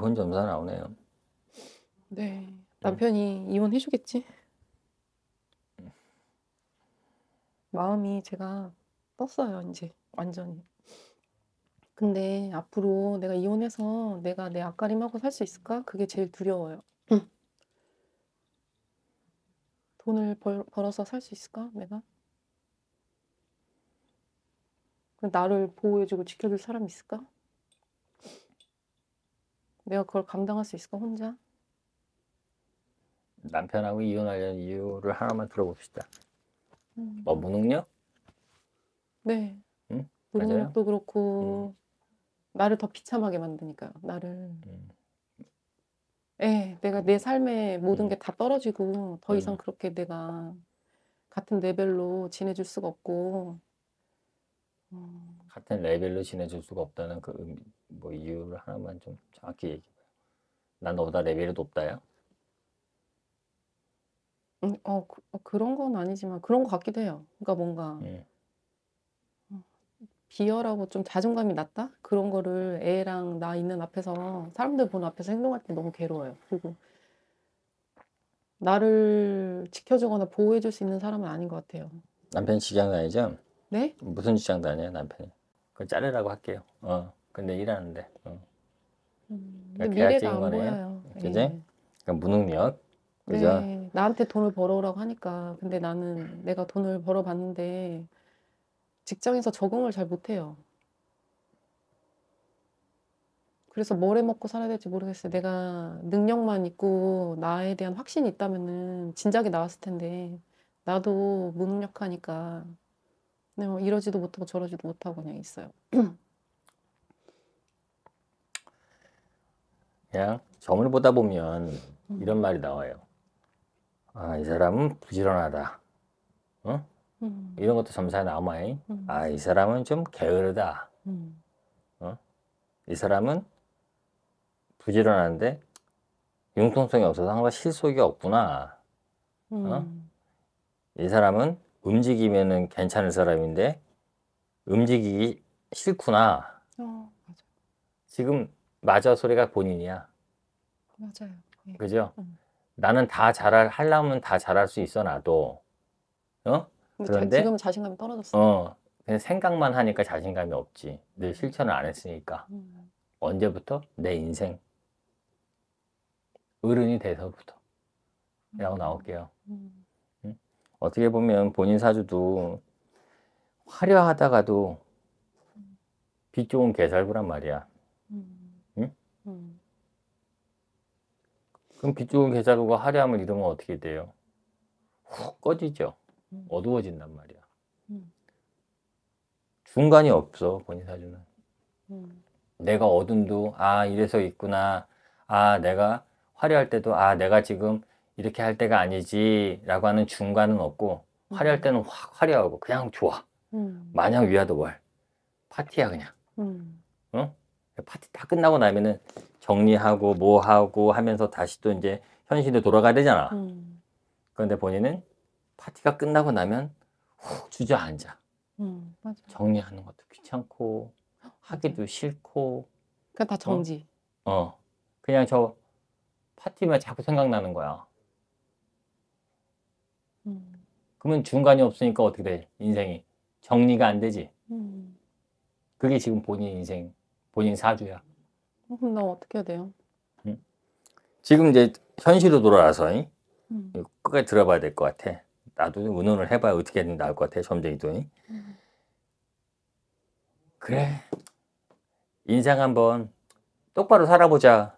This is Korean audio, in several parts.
이혼 점사 나오네요. 네. 음. 남편이 이혼해주겠지? 마음이 제가 떴어요, 이제. 완전히. 근데 앞으로 내가 이혼해서 내가 내 앞가림하고 살 수 있을까? 그게 제일 두려워요. 돈을 벌, 벌어서 살 수 있을까? 내가? 나를 보호해주고 지켜줄 사람 있을까? 내가 그걸 감당할 수 있을까 혼자? 남편하고 이혼하려는 이유를 하나만 들어봅시다. 음. 뭐 무능력? 네. 응? 무능력도 맞아요? 그렇고 음. 나를 더 비참하게 만드니까요. 나를. 음. 예, 내가 내 삶의 모든 음. 게다 떨어지고 더 이상 음. 그렇게 내가 같은 레벨로 지내줄 수가 없고. 음. 같은 레벨로 지내줄 수가 없다는 그 의미, 뭐 이유를 하나만 좀 정확히 얘기해봐요. 난 너보다 레벨이 높다야? 음, 어, 그, 어, 그런 건 아니지만 그런 것 같기도 해요. 그러니까 뭔가 예. 비열하고 좀 자존감이 낮다? 그런 거를 애랑 나 있는 앞에서 사람들 보는 앞에서 행동할 때 너무 괴로워요. 그리고 나를 지켜주거나 보호해줄 수 있는 사람은 아닌 것 같아요. 남편 직장 다니죠? 네? 무슨 직장 다녀요 남편이? 그건 자르라고 할게요. 어. 근데 일하는데. 어. 음, 그러니까 근데 미래가 안 거네요. 보여요. 그지? 네. 예. 그러니까 무능력. 그죠? 네. 나한테 돈을 벌어오라고 하니까. 근데 나는 내가 돈을 벌어봤는데 직장에서 적응을 잘 못해요. 그래서 뭘해 먹고 살아야 될지 모르겠어요. 내가 능력만 있고 나에 대한 확신이 있다면 진작에 나왔을 텐데 나도 무능력하니까 네, 뭐 이러지도 못하고 저러지도 못하고 그냥 있어요. 그냥 점을 보다 보면 음. 이런 말이 나와요. 아, 이 사람은 부지런하다. 응? 음. 이런 것도 점사에 남아요. 음. 아, 이 사람은 좀 게으르다. 음. 어? 이 사람은 부지런한데 융통성이 없어서 항상 실속이 없구나. 어? 음. 이 사람은 움직이면괜찮은 사람인데 움직이기 싫구나. 어, 맞아. 지금 맞아 소리가 본인이야. 맞아요. 예. 그죠? 음. 나는 다 잘할 하려면 다 잘할 수 있어 나도. 어? 그런데 지금 자신감이 떨어졌어. 어. 그냥 생각만 하니까 자신감이 없지. 늘 실천을 안 했으니까. 음. 언제부터 내 인생 어른이 돼서부터. 라고 음. 나올게요. 음. 어떻게 보면 본인 사주도 화려하다가도 빛 좋은 개살구란 말이야. 음. 응? 음. 그럼 비 좋은 개살구가 화려함을 잃으면 어떻게 돼요? 훅 꺼지죠. 음. 어두워진단 말이야. 중간이 없어 본인 사주는. 내가 어둠도 아 이래서 있구나. 아 내가 화려할 때도 아 내가 지금 이렇게 할 때가 아니지라고 하는 중간은 없고 화려할 음. 때는 확 화려하고 그냥 좋아. 음. 마냥 위아더 월. 파티야 그냥. 음. 어? 파티 다 끝나고 나면은 정리하고 뭐 하고 하면서 다시 또 이제 현실에 돌아가야 되잖아. 음. 그런데 본인은 파티가 끝나고 나면 후 주저앉아. 음, 정리하는 것도 귀찮고 하기도 싫고. 그냥 그러니까 다 어? 정지. 어. 어. 그냥 저 파티만 자꾸 생각나는 거야. 그러면 중간이 없으니까 어떻게 돼? 인생이 정리가 안 되지. 그게 지금 본인 인생, 본인 사주야. 어, 그럼 나 어떻게 해야 돼요? 지금 이제 현실로 돌아와서 음. 끝까지 들어봐야 될 것 같아. 나도 의논을 해봐야 어떻게 해야 나을 것 같아. 점쟁이도. 음. 그래. 인생 한번 똑바로 살아보자.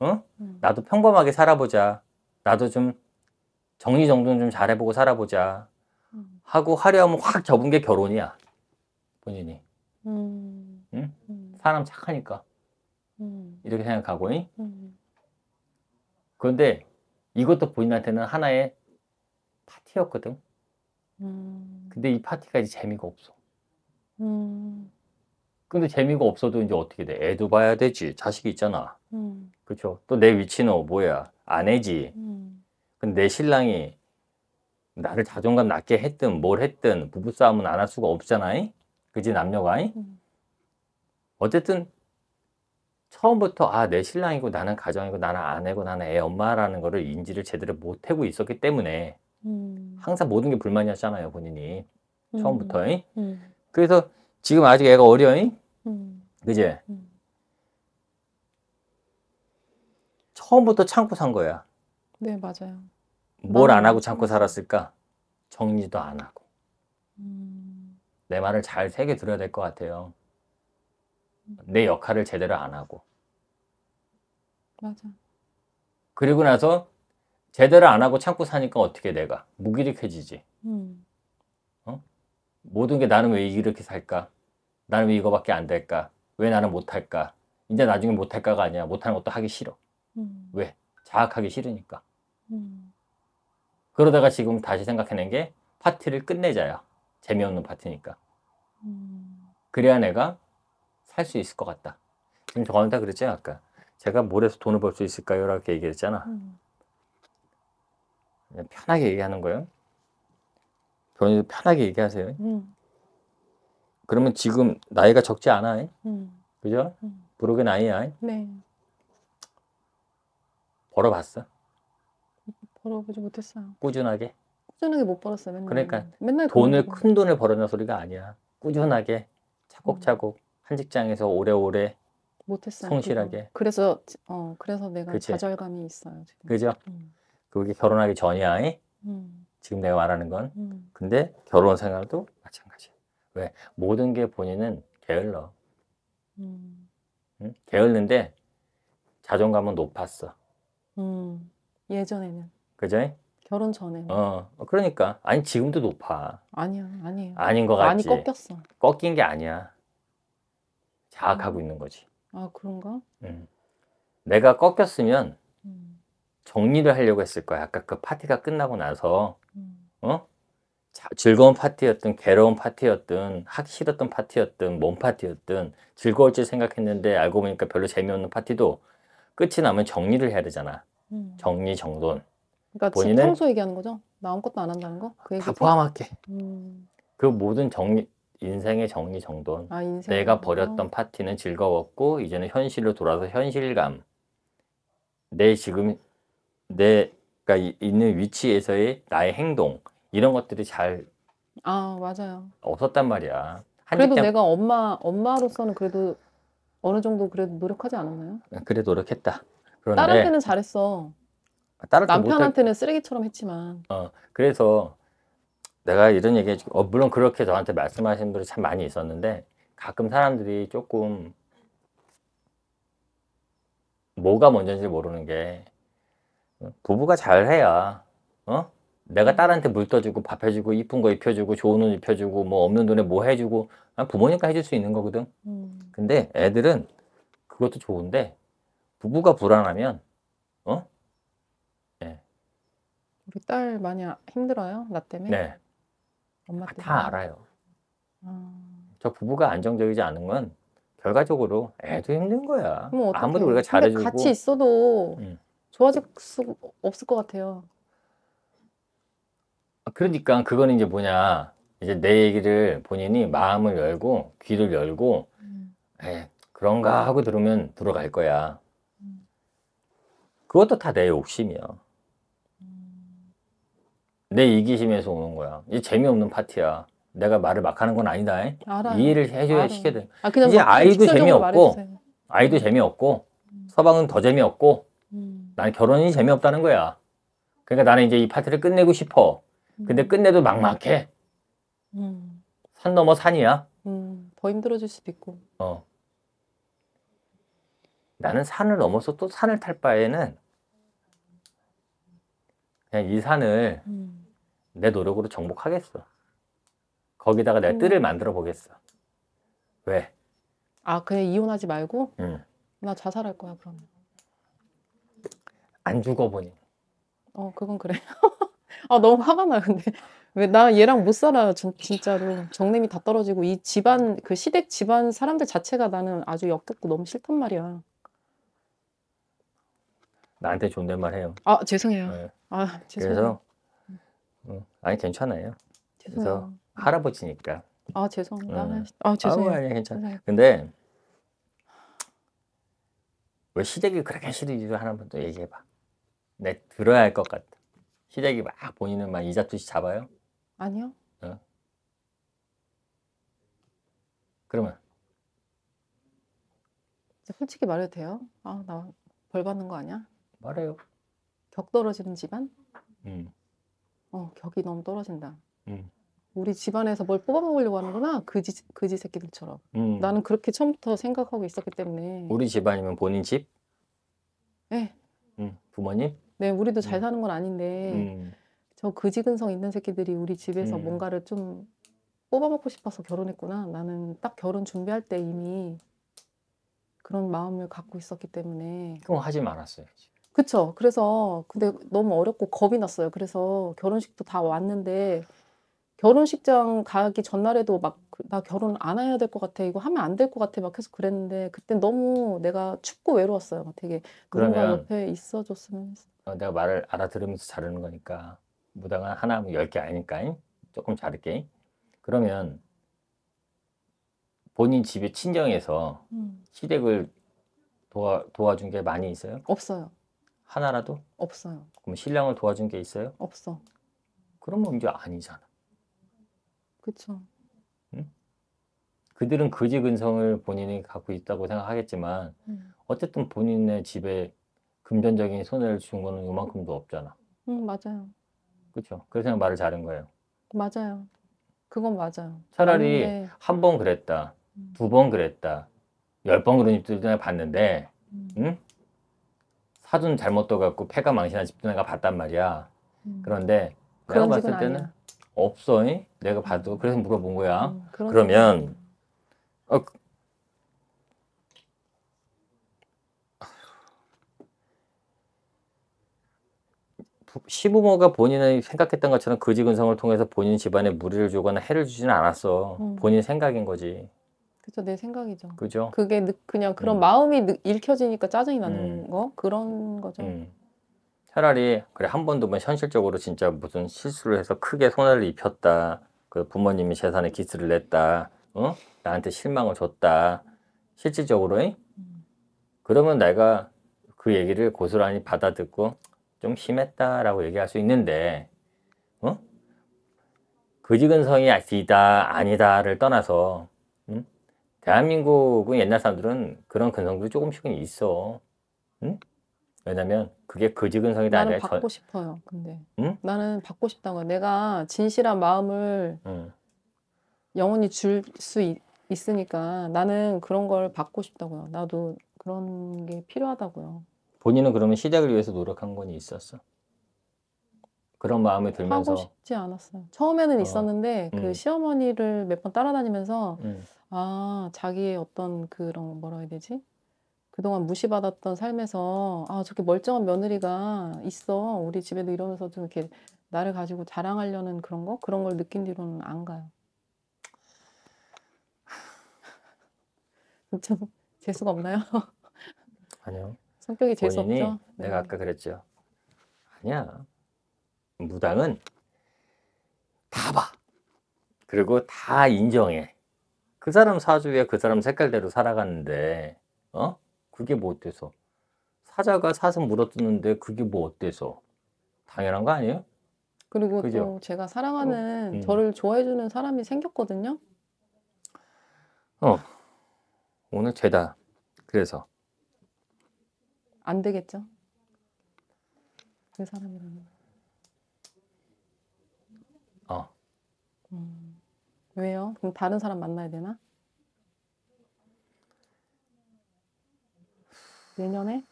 어? 음. 나도 평범하게 살아보자. 나도 좀 정리정돈 좀 잘해보고 살아보자 음. 하고 화려하면 확 접은 게 결혼이야 본인이 음. 응? 음. 사람 착하니까 음. 이렇게 생각하고 잉? 음. 그런데 이것도 본인한테는 하나의 파티였거든 근데 이 파티가 이제 재미가 없어 근데 재미가 없어도 이제 어떻게 돼 애도 봐야 되지 자식이 있잖아 그렇죠 또 내 위치는 어, 뭐야 아내지 내 신랑이 나를 자존감 낮게 했든 뭘 했든 부부싸움은 안 할 수가 없잖아. 요 그지 남녀가. 이 어쨌든 처음부터 아 내 신랑이고 나는 가정이고 나는 아내고 나는 애 엄마라는 거를 인지를 제대로 못 하고 있었기 때문에 음. 항상 모든 게 불만이었잖아요 본인이 음. 처음부터 음. 그래서 지금 아직 애가 어려 음. 그지 음. 처음부터 창고 산 거야 네 맞아요 뭘안 음. 하고 참고 살았을까? 정리도 안 하고. 음. 내 말을 잘 새겨 들어야 될 것 같아요. 음. 내 역할을 제대로 안 하고. 맞아. 그리고 나서 제대로 안 하고 참고 사니까 어떻게 내가 무기력해지지. 음. 어? 모든 게 나는 왜 이렇게 살까? 나는 왜 이거밖에 안 될까? 왜 나는 못할까? 이제 나중에 못할까가 아니야. 못하는 것도 하기 싫어. 음. 왜? 자학하기 싫으니까. 음. 그러다가 지금 다시 생각해낸 게 파티를 끝내자야. 재미없는 파티니까. 그래야 내가 살 수 있을 것 같다. 지금 저거는다 그랬잖아, 아까. 제가 뭘 해서 돈을 벌 수 있을까요? 라고 얘기했잖아. 음. 그냥 편하게 얘기하는 거예요. 변호사 편하게 얘기하세요. 음. 그러면 지금 나이가 적지 않아. 음. 그죠? 음. 부르긴아이야 네. 벌어봤어. 벌어보지 못했어요. 꾸준하게? 꾸준하게 못 벌었어요. 맨날. 그러니까 맨날 돈을 큰 돈을 벌어는 소리가 아니야. 꾸준하게 차곡차곡 음. 한 직장에서 오래오래 못했어요. 성실하게. 그래서 어 그래서 내가 그치? 좌절감이 있어요. 지금. 그죠? 음. 그게 결혼하기 전이야. 음. 지금 내가 말하는 건. 음. 근데 결혼 생활도 마찬가지. 왜 모든 게 본인은 게을러. 음. 응? 게을른데 자존감은 높았어. 음. 예전에는. 그죠? 결혼 전에. 뭐. 어, 어, 그러니까 아니 지금도 높아. 아니야, 아니에요. 아닌 것 많이 꺾였어. 꺾인 게 아니야. 자학하고 음. 있는 거지. 아 그런가? 음. 내가 꺾였으면 음. 정리를 하려고 했을 거야. 아까 그 파티가 끝나고 나서 음. 어? 자, 즐거운 파티였든 괴로운 파티였든 하기 싫었던 파티였든 몸 파티였든 즐거울지 생각했는데 알고 보니까 별로 재미없는 파티도 끝이 나면 정리를 해야 되잖아. 정리 정돈. 그러니까 본인은 청소 얘기하는 거죠? 마음껏도 안 한다는 거? 그다 얘기죠? 포함할게. 음. 그 모든 정리 인생의 정리 정돈. 아, 인생. 내가 버렸던 파티는 즐거웠고 이제는 현실로 돌아서 현실감. 내 지금 내가 그러니까 있는 위치에서의 나의 행동 이런 것들이 잘 아, 맞아요. 없었단 말이야. 그래도 때 내가 엄마 엄마로서는 그래도 어느 정도 그래도 노력하지 않았나요? 그래 노력했다. 그런데 딸한테는 잘했어. 아, 따를 남편한테는 쓰레기처럼 했지만. 어, 그래서 내가 이런 얘기 해주고, 어, 물론 그렇게 저한테 말씀하신 분이 참 많이 있었는데, 가끔 사람들이 조금, 뭐가 먼저인지 모르는 게, 부부가 잘해야, 어? 내가 음. 딸한테 물 떠주고, 밥 해주고, 이쁜 거 입혀주고, 좋은 옷 입혀주고, 뭐 없는 돈에 뭐 해주고, 부모니까 해줄 수 있는 거거든. 음. 근데 애들은 그것도 좋은데, 부부가 불안하면 우리 그 딸 많이 아, 힘들어요? 나 때문에? 네. 엄마 아, 때문에? 다 알아요. 아, 저 부부가 안정적이지 않은 건 결과적으로 애도 힘든 거야. 그럼 아무리 우리가 잘해주고 같이 있어도 음. 좋아질 수 없을 것 같아요. 아, 그러니까 그거 이제 뭐냐 이제 내 얘기를 본인이 마음을 열고 귀를 열고 음. 에 그런가 하고 들으면 들어갈 거야. 음. 그것도 다 내 욕심이야. 내 이기심에서 오는 거야. 이 재미없는 파티야. 내가 말을 막 하는 건 아니다. 알아요. 이해를 해줘야 시게 돼. 아, 이제 아이도 재미없고, 말해주세요. 아이도 음. 재미없고, 음. 서방은 더 재미없고, 나는 음. 결혼이 재미없다는 거야. 그러니까 나는 이제 이 파티를 끝내고 싶어. 근데 음. 끝내도 막막해. 음. 산 넘어 산이야. 더 힘들어질 수도 있고. 어. 나는 산을 넘어서 또 산을 탈 바에는 그냥 이 산을 음. 내 노력으로 정복하겠어. 거기다가 내 음. 뜰을 만들어 보겠어. 왜? 아 그냥 이혼하지 말고? 응. 나 자살할 거야 그러면. 안 죽어보니. 어 그건 그래. 아 너무 화가 나 근데 왜 나 얘랑 못 살아 진, 진짜로 정냄이 다 떨어지고 이 집안 그 시댁 집안 사람들 자체가 나는 아주 역겹고 너무 싫단 말이야. 나한테 존댓말 해요. 아 죄송해요. 네. 아 죄송해요. 그래서 아니 괜찮아요. 죄송해요. 할아버지니까. 아 죄송합니다. 응. 음. 아 죄송해요. 아니 괜찮아. 네. 근데 왜 시댁이 그렇게 싫은지 하는 분도 얘기해봐. 내 들어야 할 것 같다. 시댁이 막 본인은 막 이잡듯이 잡아요? 아니요. 어? 그러면 솔직히 말해도 돼요? 아나 벌 받는 거 아니야? 말해요. 격 떨어지는 집안? 음. 어, 격이 너무 떨어진다. 음. 우리 집안에서 뭘 뽑아 먹으려고 하는구나. 그지 그지 새끼들처럼. 음. 나는 그렇게 처음부터 생각하고 있었기 때문에. 우리 집안이면 본인 집? 네. 음. 부모님? 네, 우리도 잘 음. 사는 건 아닌데 음. 저 그지근성 있는 새끼들이 우리 집에서 음. 뭔가를 좀 뽑아 먹고 싶어서 결혼했구나. 나는 딱 결혼 준비할 때 이미 그런 마음을 갖고 있었기 때문에. 그럼 하지 말았어요 그쵸. 그래서 근데 너무 어렵고 겁이 났어요. 그래서 결혼식도 다 왔는데 결혼식장 가기 전날에도 막나 그 결혼 안 해야 될 것 같아. 이거 하면 안 될 것 같아. 막 계속 그랬는데 그때 너무 내가 춥고 외로웠어요. 막 되게 누군가 그러면- 옆에 있어줬으면 했어. 어, 내가 말을 알아들으면서 자르는 거니까 무당은 하나 뭐열개 아니니까 조금 자를게. 그러면 본인 집에 친정에서 음. 시댁을 도와 도와준 게 많이 있어요? 없어요. 하나라도? 없어요. 그럼 신랑을 도와준 게 있어요? 없어. 그러면 이제 아니잖아. 그쵸. 응? 그들은 거지 그 근성을 본인이 갖고 있다고 생각하겠지만 음. 어쨌든 본인의 집에 금전적인 손해를 준 거는 요만큼도 없잖아. 응 음, 맞아요. 그렇죠. 그래서 그냥 말을 잘한 거예요. 맞아요. 그건 맞아요. 차라리 맞 한번 그랬다, 음. 두번 그랬다, 열 번 그런 입들도 봤는데, 음. 응? 사돈 잘못 떠갖고 폐가 망신한 집도 내가 봤단 말이야. 음. 그런데 내가 봤을 때는 아니야. 없어. 이? 내가 음. 봐도 그래서 물어본 거야. 음, 그러면 어, 시부모가 본인이 생각했던 것처럼 그지 근성을 통해서 본인 집안에 무리를 주거나 해를 주지는 않았어. 음. 본인 생각인 거지. 그죠내 생각이죠. 그죠. 그게 느, 그냥 그런 음. 마음이 느, 읽혀지니까 짜증이 나는 음. 거 그런 거죠. 음. 차라리 그래 한 번도 뭐 현실적으로 진짜 무슨 실수를 해서 크게 손해를 입혔다. 그 부모님이 재산에 기스를 냈다. 어? 나한테 실망을 줬다. 실질적으로 잉? 그러면 내가 그 얘기를 고스란히 받아듣고 좀 심했다라고 얘기할 수 있는데 어? 그지근성이 아니다 아니다를 떠나서 대한민국은 옛날 사람들은 그런 근성도 조금씩은 있어. 응? 왜냐면 그게 거지근성이 그 다 나는 받고 전... 싶어요. 근데 응? 나는 받고 싶다고. 내가 진실한 마음을 응. 영원히 줄 수 있으니까 나는 그런 걸 받고 싶다고요. 나도 그런 게 필요하다고요. 본인은 그러면 시작을 위해서 노력한 건 있었어? 그런 마음이 들면서 하고 싶지 않았어요. 처음에는 어. 있었는데 그 음. 시어머니를 몇 번 따라다니면서 음. 아 자기의 어떤 그런 뭐라 해야 되지? 그동안 무시받았던 삶에서 '아 저렇게 멀쩡한 며느리가 있어 우리 집에도.' 이러면서 좀 이렇게 나를 가지고 자랑하려는 그런 거? 그런 걸 느낀 뒤로는 안 가요. 참 재수가 없나요? 아니요. 성격이 재수 없죠? 네. 내가 네. 아까 그랬죠. "아니야. 무당은 다 봐. 그리고 다 인정해." 그 사람 사주에 그 사람 색깔대로 살아가는데 어? 그게 뭐 어때서? 사자가 사서 물어뜯는데 그게 뭐 어때서? 당연한 거 아니에요? 그리고 그죠? 또 제가 사랑하는 어, 음. 저를 좋아해주는 사람이 생겼거든요. 어 오늘 죄다. 그래서 안 되겠죠. 그 사람이랑. 어. 음. 왜요? 그럼 다른 사람 만나야 되나? 내년에?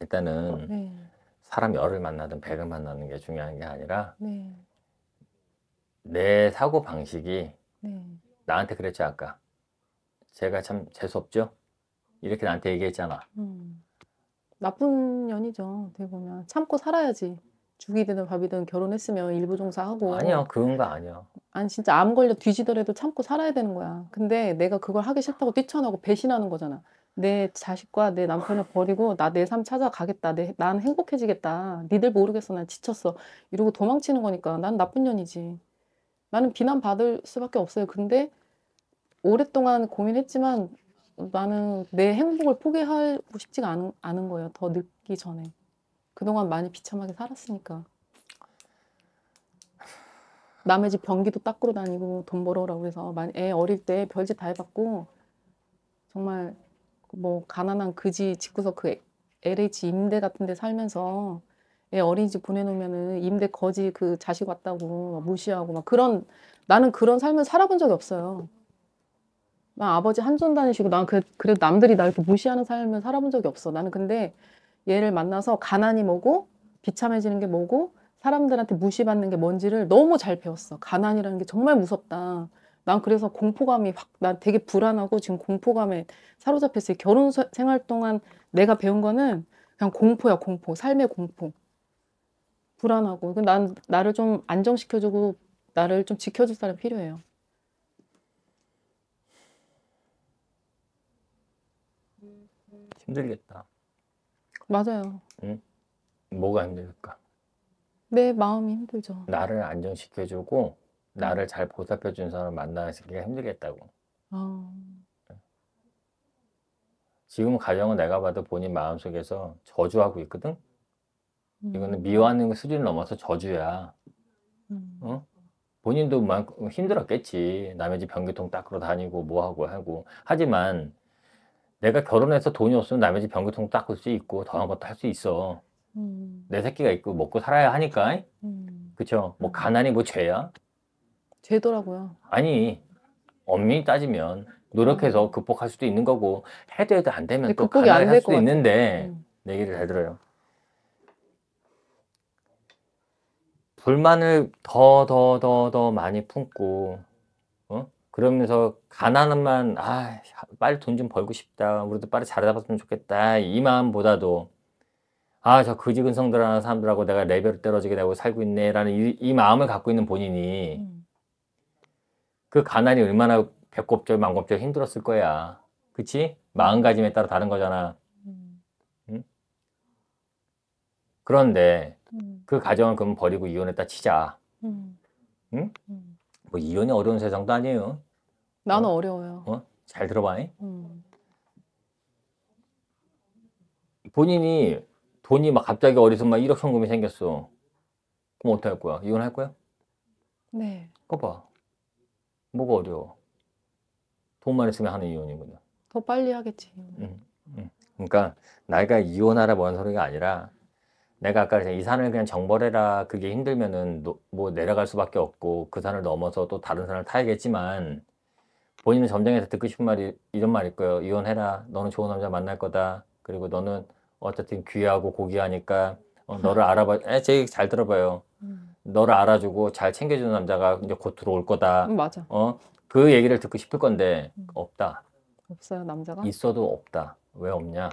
일단은 어, 네. 사람 열을 만나든 백을 만나는 게 중요한 게 아니라 네. 내 사고 방식이 네. 나한테 그랬죠 아까 제가 참 재수 없죠 이렇게 나한테 얘기했잖아. 음. 나쁜 년이죠. 대보면 참고 살아야지. 죽이든 밥이든 결혼했으면 일부 종사하고 아니야 그건거 아니야 아니 진짜 암 걸려 뒤지더라도 참고 살아야 되는 거야 근데 내가 그걸 하기 싫다고 뛰쳐나고 배신하는 거잖아 내 자식과 내 남편을 버리고 나 내 삶 찾아가겠다 내, 난 행복해지겠다 니들 모르겠어 난 지쳤어 이러고 도망치는 거니까 난 나쁜 년이지 나는 비난받을 수밖에 없어요 근데 오랫동안 고민했지만 나는 내 행복을 포기하고 싶지가 않은, 않은 거예요 더 늦기 전에 그동안 많이 비참하게 살았으니까. 남의 집 변기도 닦으러 다니고 돈 벌어라 그래서 애 어릴 때 별짓 다 해봤고 정말 뭐 가난한 그지 집구석 그 LH 임대 같은 데 살면서 애 어린이집 보내놓으면은 임대 거지 그 자식 왔다고 막 무시하고 막 그런 나는 그런 삶을 살아본 적이 없어요. 막 아버지 한손 다니시고 난 그, 그래도 남들이 나 이렇게 무시하는 삶을 살아본 적이 없어. 나는 근데 얘를 만나서 가난이 뭐고 비참해지는 게 뭐고 사람들한테 무시받는 게 뭔지를 너무 잘 배웠어. 가난이라는 게 정말 무섭다. 난 그래서 공포감이 확, 난 되게 불안하고 지금 공포감에 사로잡혔어요. 결혼 생활 동안 내가 배운 거는 그냥 공포야, 공포. 삶의 공포. 불안하고. 그 난 나를 좀 안정시켜주고 나를 좀 지켜줄 사람이 필요해요. 힘들겠다. 맞아요. 응? 뭐가 힘들까? 내 마음이 힘들죠. 나를 안정시켜주고 나를 잘보살펴주 사람을 만나기가 힘들겠다고. 아... 지금 가정은 내가 봐도 본인 마음속에서 저주하고 있거든? 음... 이거는 미워하는 수준을 넘어서 저주야. 음... 어? 본인도 막 힘들었겠지. 남의 집 변기통 닦으러 다니고 뭐하고 하고. 하지만 내가 결혼해서 돈이 없으면 남의 집 변기통 닦을 수 있고 더한 것도 할 수 있어. 음. 내 새끼가 있고 먹고 살아야 하니까. 음. 그쵸? 뭐 가난이 뭐 죄야? 죄더라고요. 아니 엄밀히 따지면 노력해서 음. 극복할 수도 있는 거고 해도 해도 안 되면 네, 또 가난할 안 수도 있는데 음. 내 얘기를 잘 들어요. 불만을 더 더, 더, 더 많이 품고 그러면서 가난한만 아 빨리 돈 좀 벌고 싶다 우리도 빨리 잘잡았으면 좋겠다 이 마음보다도 아저 그지근성들하는 사람들하고 내가 레벨을 떨어지게 되고 살고 있네라는 이, 이, 마음을 갖고 있는 본인이 음. 그 가난이 얼마나 배꼽절 망곱절 힘들었을 거야 그치 마음가짐에 따라 다른 거잖아 음. 그런데 음. 그 가정을 그럼 버리고 이혼했다 치자 응? 뭐 이혼이 어려운 세상도 아니에요. 나는 어? 어려워요. 어? 잘 들어봐. 음. 본인이 돈이 막 갑자기 어디서 막 1억 현금이 생겼어. 그럼 어떻할 거야? 이혼할 거야? 네. 거봐. 뭐가 어려워? 돈만 있으면 하는 이혼이거든. 더 빨리 하겠지. 응, 응. 음, 음. 그러니까 내가 이혼하라 뭐 소리가 아니라 내가 아까 이 산을 그냥 정벌해라 그게 힘들면은 뭐 내려갈 수밖에 없고 그 산을 넘어서 또 다른 산을 타야겠지만 본인은 점쟁이한테 듣고 싶은 말이 이런 말일 거예요. 이혼해라. 너는 좋은 남자 만날 거다. 그리고 너는 어쨌든 귀하고 고귀하니까 어, 너를 알아봐. 에, 제잘 들어봐요. 음. 너를 알아주고 잘 챙겨주는 남자가 이제 곧 들어올 거다. 음, 맞아. 어, 그 얘기를 듣고 싶을 건데 음. 없다. 없어요 남자가? 있어도 없다. 왜 없냐?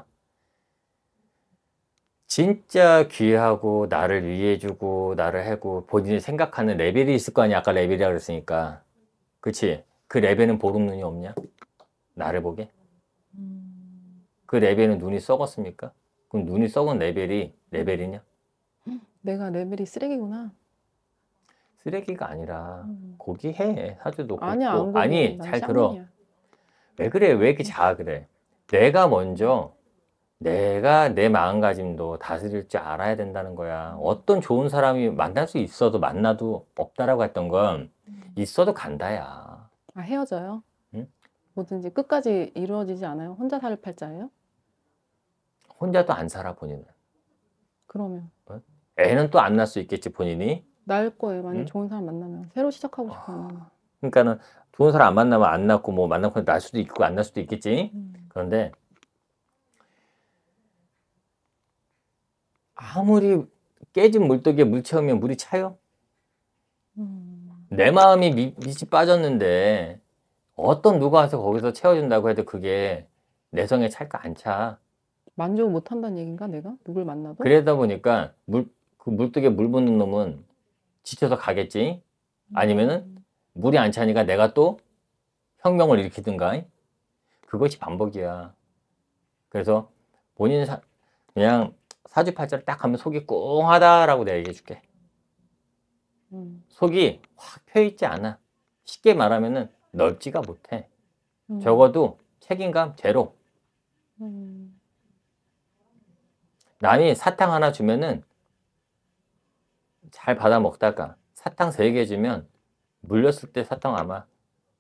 진짜 귀하고 나를 위해주고 나를 해고 본인이 생각하는 레벨이 있을 거 아니야 아까 레벨이라 그랬으니까 그치 그 레벨은 보름 눈이 없냐 나를 보게 그 레벨은 눈이 썩었습니까 그럼 눈이 썩은 레벨이 레벨이냐 내가 레벨이 쓰레기구나 쓰레기가 아니라 음. 고기해 사주도 아니 고 아니 잘 들어 왜 그래 왜 이렇게 자 그래 내가 먼저 내가 내 마음가짐도 다스릴 줄 알아야 된다는 거야. 음. 어떤 좋은 사람이 만날 수 있어도 만나도 없다라고 했던 건 음. 있어도 간다야. 아, 헤어져요? 응? 뭐든지 끝까지 이루어지지 않아요? 혼자 살 팔자예요? 혼자도 안 살아 본인은. 그러면 어? 애는 또 안 낳을 수 있겠지 본인이. 낳을 거예요. 만약 응? 좋은 사람 만나면 새로 시작하고 싶어 아, 그러니까는 좋은 사람 안 만나면 안 낳고 뭐 만나고 날 수도 있고 안 낳을 수도 있겠지. 음. 그런데 아무리 깨진 물독에 물 채우면 물이 차요? 음. 내 마음이 미, 밑이 빠졌는데 어떤 누가 와서 거기서 채워준다고 해도 그게 내성에 찰까 안 차. 만족 못 한다는 얘긴가 내가? 누굴 만나도? 그러다 보니까 물, 그 물독에 물 붓는 놈은 지쳐서 가겠지? 아니면은 음. 물이 안 차니까 내가 또 혁명을 일으키든가? 그것이 반복이야. 그래서 본인 사, 그냥 사주팔자를 딱 하면 속이 꽁하다라고 내가 얘기해 줄게. 음. 속이 확 펴있지 않아. 쉽게 말하면 넓지가 못해. 음. 적어도 책임감 제로. 음. 남이 사탕 하나 주면은 잘 받아 먹다가 사탕 세 개 주면 물렸을 때 사탕 아마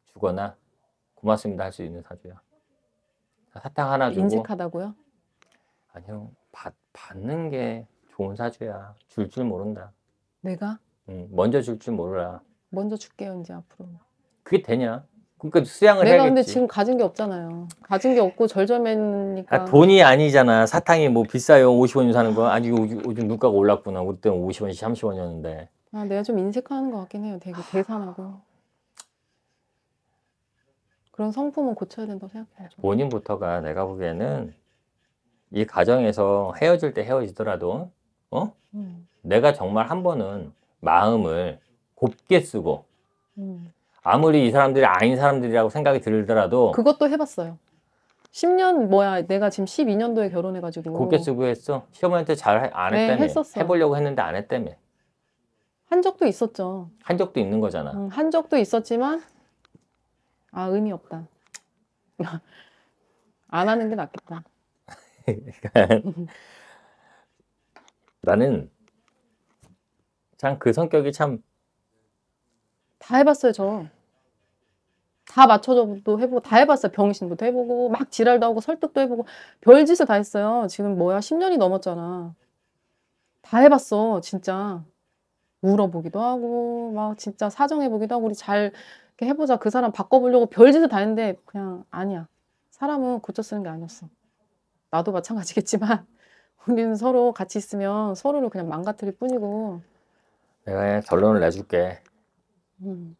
주거나 고맙습니다 할 수 있는 사주야. 사탕 하나 주고 인식하다고요? 아니요. 받, 받는 게 좋은 사주야. 줄 줄 모른다. 내가? 응, 먼저 줄 줄 모르라. 먼저 줄게요 이제 앞으로. 그게 되냐? 그러니까 수양을 내가 해야겠지. 근데 지금 가진 게 없잖아요. 가진 게 없고 절절매니까. 아, 돈이 아니잖아. 사탕이 뭐 비싸요. 50원 사는 거. 아니 요즘 물가가 올랐구나. 우리 때는 50원씩 30원이었는데. 아, 내가 좀 인색하는 것 같긴 해요. 되게 계산하고. 그런 성품은 고쳐야 된다고 생각해요. 본인부터가 내가 보기에는 이 가정에서 헤어질 때 헤어지더라도 어? 음. 내가 정말 한 번은 마음을 곱게 쓰고 음. 아무리 이 사람들이 아닌 사람들이라고 생각이 들더라도 그것도 해봤어요. 10년 뭐야 내가 지금 12년도에 결혼해가지고 곱게 쓰고 했어. 시어머니한테 잘안 네, 했다며. 했었어. 해보려고 했는데 안 했다며. 한 적도 있었죠. 한 적도 있는 거잖아. 음, 한 적도 있었지만 아 의미 없다. 안 하는 게 낫겠다. 그러니까 나는 참 그 성격이 참 다 해봤어요 저. 다 맞춰줘도 해보고 다 해봤어요. 병신부터 해보고 막 지랄도 하고 설득도 해보고 별짓을 다 했어요. 지금 뭐야 10년이 넘었잖아. 다 해봤어 진짜. 물어보기도 하고 막 진짜 사정해보기도 하고 우리 잘 해보자 그 사람 바꿔보려고 별짓을 다 했는데 그냥 아니야. 사람은 고쳐 쓰는 게 아니었어. 나도 마찬가지겠지만 우리는 서로 같이 있으면 서로를 그냥 망가뜨릴 뿐이고 내가 결론을 내줄게. 음.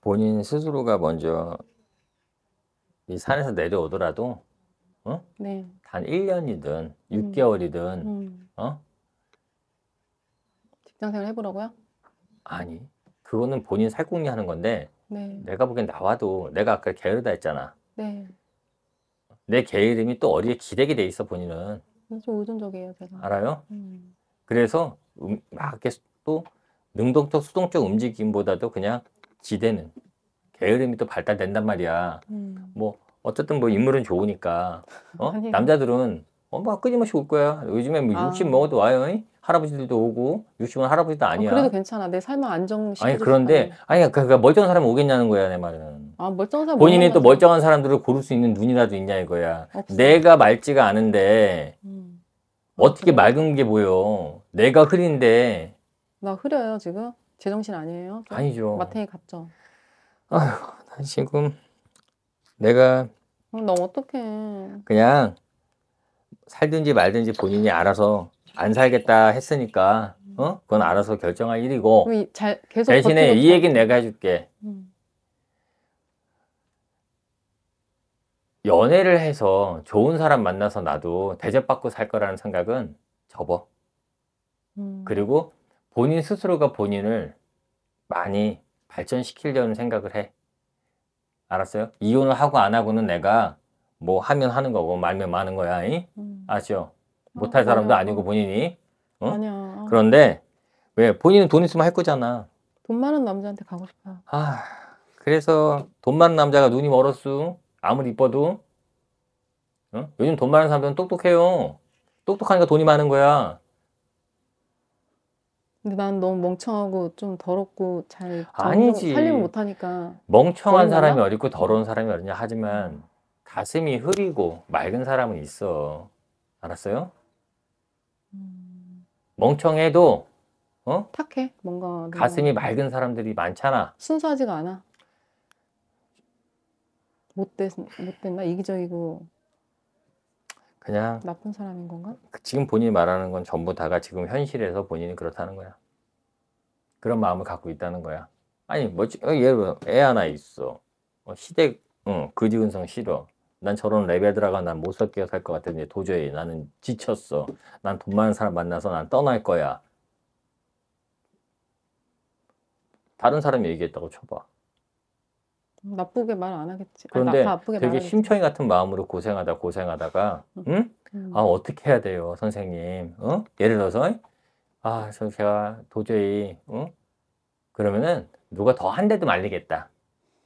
본인 스스로가 먼저 이 산에서 내려오더라도 어? 네. 단 1년이든 6개월이든 음. 음. 어? 직장생활 해보라고요? 아니 그거는 본인 살궁리 하는 건데 네. 내가 보기엔 나와도 내가 아까 게으르다 했잖아. 네. 내개 이름이 또 어디에 기대게 돼 있어 본인은. 좀 의존적이에요, 제가. 알아요? 음. 그래서 음, 막 이렇게 또 능동적, 수동적 움직임보다도 그냥 지대는 게으름이 또 발달된단 말이야. 음. 뭐 어쨌든 뭐 인물은 좋으니까 어? 남자들은 엄마가 어, 끊임없이 올 거야. 요즘에 뭐 아. 60 먹어도 와요. 이? 할아버지들도 오고 60은 할아버지도 아, 아니야. 아, 그래도 괜찮아. 내 삶을 안정시켜. 아니 그런데 아니 그그 그러니까 그러니까 멀쩡한 사람 오겠냐는 거야 내 말은. 아 멀쩡한 사람. 본인이 또 멀쩡한 사람들을 고를 수 있는 눈이라도 있냐 이거야. 없어. 내가 맑지가 않은데 음. 어떻게 그래. 맑은 게 보여? 내가 흐린데. 나 흐려요 지금? 제정신 아니에요? 아니죠. 마탱이 같죠. 아휴 난 지금 내가. 너 어떡해. 그냥 살든지 말든지 본인이 알아서 안 살겠다 했으니까 어? 그건 알아서 결정할 일이고 이- 잘 계속 대신에 이 얘기는 내가 해줄게. 음. 연애를 해서 좋은 사람 만나서 나도 대접받고 살 거라는 생각은 접어. 음. 그리고 본인 스스로가 본인을 많이 발전시키려는 생각을 해. 알았어요? 이혼을 하고 안 하고는 내가 뭐 하면 하는 거고 말면 마는 거야. 잉? 음. 아시죠? 아, 못할 사람도 아니고 본인이. 어? 아니야. 그런데 왜 본인은 돈 있으면 할 거잖아. 돈 많은 남자한테 가고 싶어아 그래서 돈 많은 남자가 눈이 멀었어. 아무리 이뻐도. 어? 요즘 돈 많은 사람들은 똑똑해요. 똑똑하니까 돈이 많은 거야. 근데 난 너무 멍청하고 좀 더럽고 잘 아니지 살림 못하니까 멍청한 사람이 어딨고 더러운 사람이 어딨냐 하지만 음. 가슴이 흐리고 맑은 사람은 있어 알았어요? 멍청해도 어? 탁해 뭔가 가슴이 맑은 사람들이 많잖아. 순수하지가 않아. 못됐 못됐나 이기적이고 그냥 나쁜 사람인 건가? 그 지금 본인이 말하는 건 전부 다가 지금 현실에서 본인이 그렇다는 거야. 그런 마음을 갖고 있다는 거야. 아니 뭐 어, 예를 들어 애 하나 있어. 어, 시댁 응, 그지근성 싫어. 난 저런 레벨 들어가 난 못 섞여 살 것 같아. 이제 도저히 나는 지쳤어. 난 돈 많은 사람 만나서 난 떠날 거야. 다른 사람이 얘기했다고 쳐봐. 나쁘게 말 안 하겠지. 그런데 아니, 되게 말하 심청이 같은 마음으로 고생하다 고생하다가 응? 음. 아 어떻게 해야 돼요 선생님? 어? 예를 들어서 아저 제가 도저히 응? 그러면은 누가 더 한 대도 말리겠다.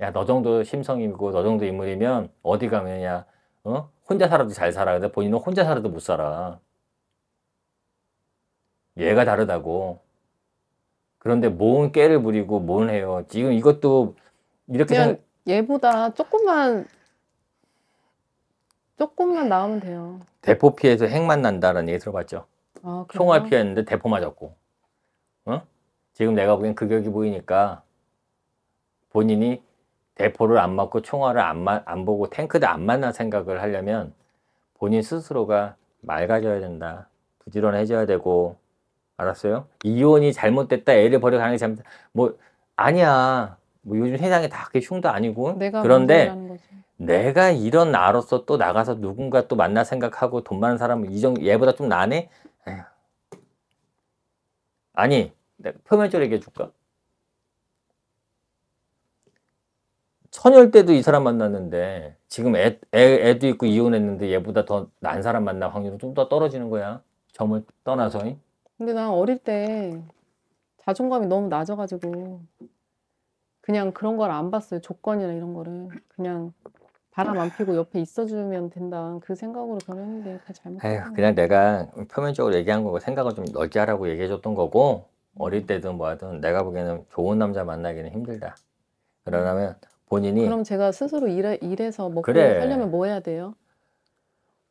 야, 너 정도 심성이고 너 정도 인물이면 어디 가면야 어? 혼자 살아도 잘 살아. 근데 본인은 혼자 살아도 못 살아. 얘가 다르다고. 그런데 뭔 깨를 부리고 뭔 해요. 지금 이것도 이렇게 그냥 생... 얘보다 조금만 조금만 나오면 돼요. 대포 피해서 핵만 난다라는 얘기 들어봤죠. 아, 총알 피했는데 대포 맞았고. 어? 지금 내가 보기엔 그격이 보이니까 본인이 대포를 안 맞고 총알을 안, 마, 안 보고 탱크도 안 만나 생각을 하려면 본인 스스로가 맑아져야 된다. 부지런해져야 되고 알았어요? 이혼이 잘못됐다. 애를 버려 가는 게 잘못됐다. 뭐 아니야. 뭐 요즘 세상에 다 그게 흉도 아니고 그런데 내가 이런 나로서 또 나가서 누군가 또 만나 생각하고 돈 많은 사람은 이정 얘보다 좀 나네. 에휴. 아니, 내가 표면적으로 얘기해 줄까? 천열 때도 이 사람 만났는데 지금 애, 애, 도 있고 이혼했는데 얘보다 더 난 사람 만날 확률은 좀 더 떨어지는 거야. 점을 떠나서. 근데 난 어릴 때 자존감이 너무 낮아가지고 그냥 그런 걸 안 봤어요. 조건이나 이런 거를. 그냥 바람 안 피고 옆에 있어주면 된다. 그 생각으로 결혼했는데 다 잘못. 에휴, 그냥 내가 표면적으로 얘기한 거고 생각을 좀 넓게 하라고 얘기해줬던 거고 어릴 때든 뭐하든 내가 보기에는 좋은 남자 만나기는 힘들다. 그러면 본인이 그럼 제가 스스로 일해, 일해서 먹고 그래. 살려면 뭐 해야 돼요?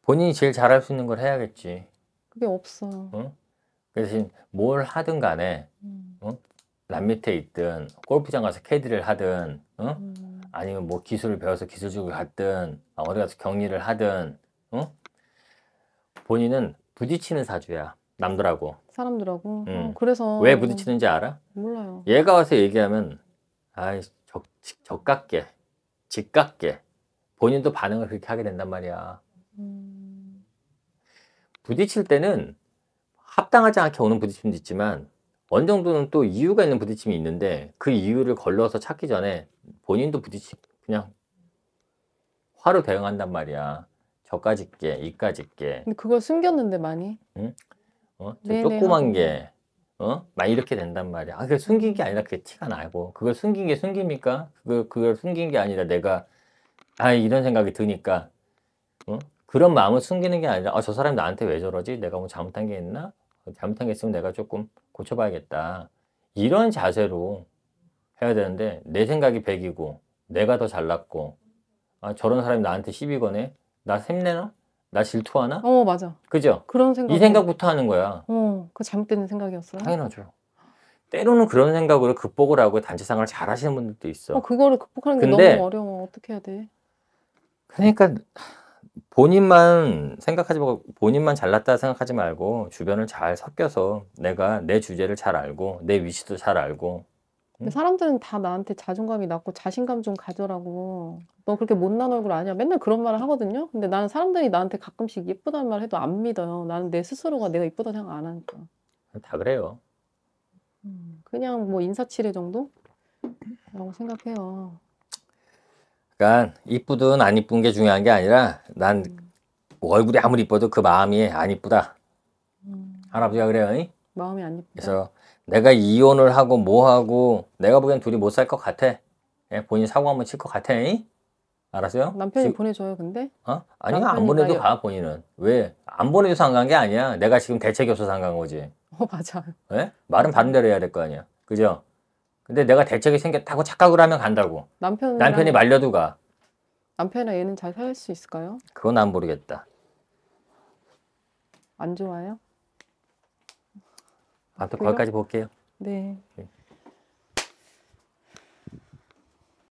본인이 제일 잘할 수 있는 걸 해야겠지. 그게 없어. 응? 그 대신 뭘 하든 간에 음. 응? 남 밑에 있든 골프장 가서 캐디를 하든 응? 음. 아니면 뭐 기술을 배워서 기술직을 갔든 어디 가서 격리를 하든 응? 본인은 부딪히는 사주야. 남들하고 사람들하고 응. 어, 그래서 왜 부딪히는지 알아? 몰라요. 얘가 와서 얘기하면 아이 적, 적각계, 직각계 본인도 반응을 그렇게 하게 된단 말이야. 음... 부딪힐 때는 합당하지 않게 오는 부딪힘도 있지만 어느 정도는 또 이유가 있는 부딪힘이 있는데 그 이유를 걸러서 찾기 전에 본인도 부딪히 그냥 화로 대응한단 말이야. 저까짓게, 이까짓게. 근데 그걸 숨겼는데 많이? 응? 어? 저 네네. 조그만 게, 어? 막 이렇게 된단 말이야. 아, 그 숨긴 게 아니라 그게 티가 나고. 그걸 숨긴 게 숨깁니까? 그 그걸 숨긴 게 아니라 내가, 아, 이런 생각이 드니까. 어? 그런 마음을 숨기는 게 아니라, 아, 저사람 나한테 왜 저러지? 내가 뭐 잘못한 게 있나? 잘못한 게 있으면 내가 조금 고쳐봐야겠다. 이런 자세로 해야 되는데, 내 생각이 100이고, 내가 더 잘났고, 아, 저런 사람이 나한테 10이거네? 나 샘내나? 나 질투하나? 어 맞아. 그죠? 그런 생각. 이 생각부터 하는 거야. 어, 그 잘못된 생각이었어요. 당연하죠. 때로는 그런 생각으로 극복을 하고 단체상을 잘 하시는 분들도 있어. 어, 그거를 극복하는 게 근데, 너무 어려워. 어떻게 해야 돼? 그러니까 본인만 생각하지 말고 본인만 잘났다 생각하지 말고 주변을 잘 섞여서 내가 내 주제를 잘 알고 내 위치도 잘 알고 근데 음. 사람들은 다 나한테 자존감이 낮고 자신감 좀 가져라고 너 그렇게 못난 얼굴 아니야 맨날 그런 말을 하거든요 근데 나는 사람들이 나한테 가끔씩 예쁘다는 말 해도 안 믿어요 나는 내 스스로가 내가 예쁘다 생각 안 하니까 아, 다 그래요. 음, 그냥 뭐 인사치레 정도? 라고 생각해요 그러니까 이쁘든 안 이쁜 게 중요한 게 아니라 난 음. 뭐 얼굴이 아무리 이뻐도 그 마음이 안 이쁘다. 음, 할아버지가 그래요. 잉? 마음이 안 예뻐 그래서 내가 이혼을 하고 뭐하고 내가 보기엔 둘이 못 살 것 같아. 예, 본인 사고 한번 칠 것 같아. 잉? 알았어요? 남편이 지... 보내줘요, 근데? 어? 아니, 안 보내도 가, 본인은. 왜? 안 보내줘서 안간 게 아니야. 내가 지금 대책이 없어서 안 간 거지. 어, 맞아. 예? 말은 반대로 해야 될 거 아니야. 그죠? 근데 내가 대책이 생겼다고 착각을 하면 간다고. 남편 남편이 말려도 가. 남편이랑 얘는 잘 살 수 있을까요? 그건 안 모르겠다. 안 좋아요? 아무튼 거기까지 볼게요. 네. 네.